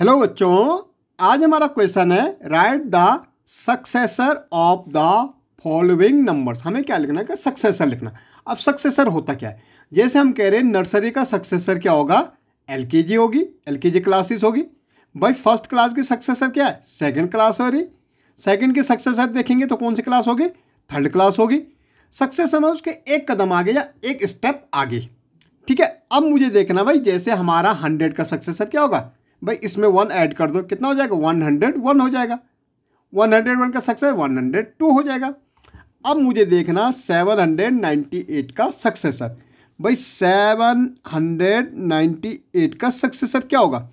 hello बच्चों आज हमारा क्वेश्चन है write the successor of the following numbers हमें क्या लिखना है सक्सेसर लिखना अब सक्सेसर होता क्या है जैसे हम कह रहे हैं नर्सरी का सक्सेसर क्या होगा एलकेजी होगी एलकेजी क्लासेस होगी भाई फर्स्ट क्लास की सक्सेसर क्या है सेकंड क्लास हो रही सेकेंड की सक्सेसर देखेंगे तो कौन सी क्लास होगी थर्ड क्लास होगी सक्सेसर में मतलब उसके एक कदम आगे या एक स्टेप आगे ठीक है अब मुझे देखना भाई जैसे हमारा हंड्रेड का सक्सेसर क्या होगा भाई इसमें वन ऐड कर दो कितना हो जाएगा वन हंड्रेड वन हो जाएगा वन हंड्रेड वन का सक्सेस वन हंड्रेड टू हो जाएगा अब मुझे देखना सेवन हंड्रेड नाइन्टी एट का सक्सेसर भाई सेवन हंड्रेड नाइन्टी एट का सक्सेसर क्या होगा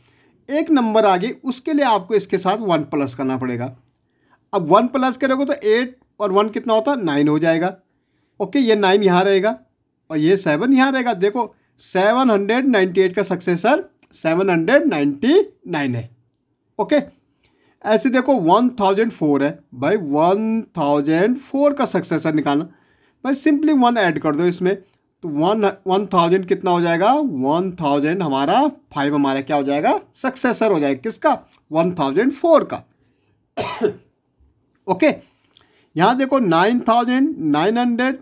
एक नंबर आगे उसके लिए आपको इसके साथ वन प्लस करना पड़ेगा अब वन प्लस करोगे तो एट और वन कितना होता है नाइन हो जाएगा ओके ये नाइन यहाँ रहेगा और ये सेवन यहाँ रहेगा देखो सेवन हंड्रेड नाइन्टी एट का successor seven hundred ninety nine है ओके ऐसे देखो वन थाउजेंड फोर है भाई वन थाउजेंड फोर का सक्सेसर निकालना भाई सिंपली वन ऐड कर दो इसमें तो वन वन थाउजेंड कितना हो जाएगा वन थाउजेंड हमारा फाइव हमारा क्या हो जाएगा सक्सेसर हो जाएगा किसका वन थाउजेंड फोर का ओके यहाँ देखो nine thousand nine hundred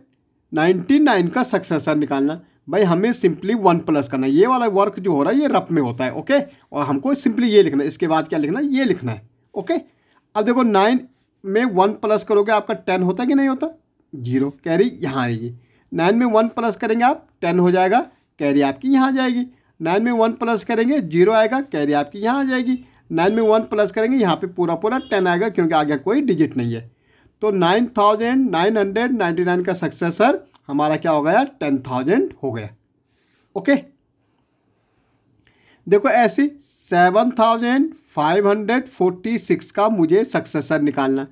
ninety nine का सक्सेसर निकालना भाई हमें सिंपली वन प्लस करना है ये वाला वर्क जो हो रहा है ये रफ में होता है ओके और हमको सिंपली ये लिखना है इसके बाद क्या लिखना है ये लिखना है ओके अब देखो नाइन में वन प्लस करोगे आपका टेन होता है कि नहीं होता जीरो कैरी यहाँ आएगी नाइन में वन प्लस करेंगे आप टेन हो जाएगा कैरी आपकी यहाँ आ जाएगी नाइन में वन प्लस करेंगे जीरो आएगा कैरी आपकी यहाँ आ जाएगी नाइन में वन प्लस करेंगे यहाँ पे पूरा पूरा टेन आएगा क्योंकि आगे कोई डिजिट नहीं है तो nine thousand nine hundred ninety nine का सक्सेसर हमारा क्या हो गया टेन थाउजेंड हो गया ओके देखो ऐसे seven thousand five hundred forty six का मुझे सक्सेसर निकालना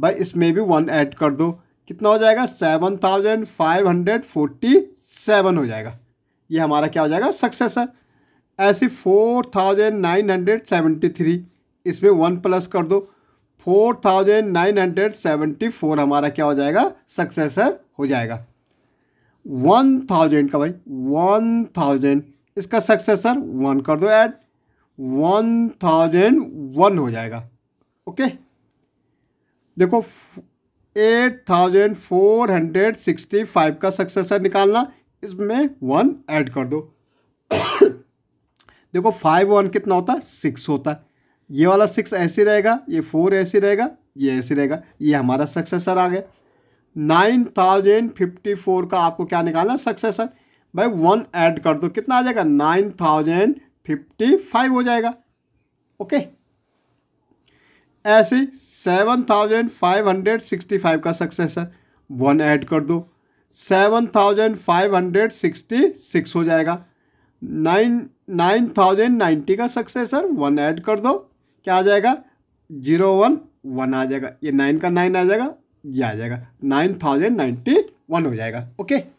भाई इसमें भी वन ऐड कर दो कितना हो जाएगा seven thousand five hundred forty seven हो जाएगा ये हमारा क्या हो जाएगा सक्सेसर ऐसे four thousand nine hundred seventy three इसमें वन प्लस कर दो four thousand nine hundred seventy four हमारा क्या हो जाएगा सक्सेसर हो जाएगा वन थाउजेंड का भाई वन थाउजेंड इसका सक्सेसर वन कर दो ऐड वन थाउजेंड वन हो जाएगा ओके देखो eight thousand four hundred sixty five का सक्सेसर निकालना इसमें वन ऐड कर दो देखो फाइव वन कितना होता है सिक्स होता है ये वाला सिक्स ऐसे रहेगा ये फोर ऐसे रहेगा ये ऐसे रहेगा ये हमारा सक्सेसर आ गया नाइन थाउजेंड फिफ्टी फोर का आपको क्या निकालना है सक्सेसन भाई वन ऐड कर दो कितना आ जाएगा नाइन थाउजेंड फिफ्टी फाइव हो जाएगा ओके ऐसे seven thousand five hundred sixty five का सक्सेसन वन ऐड कर दो seven thousand five hundred sixty six हो जाएगा नाइन नाइन थाउजेंड नाइन्टी का सक्सेसर वन ऐड कर दो क्या आ जाएगा जीरो वन वन आ जाएगा ये नाइन का नाइन आ जाएगा ये आ जाएगा नाइन थाउजेंड नाइन्टी वन हो जाएगा ओके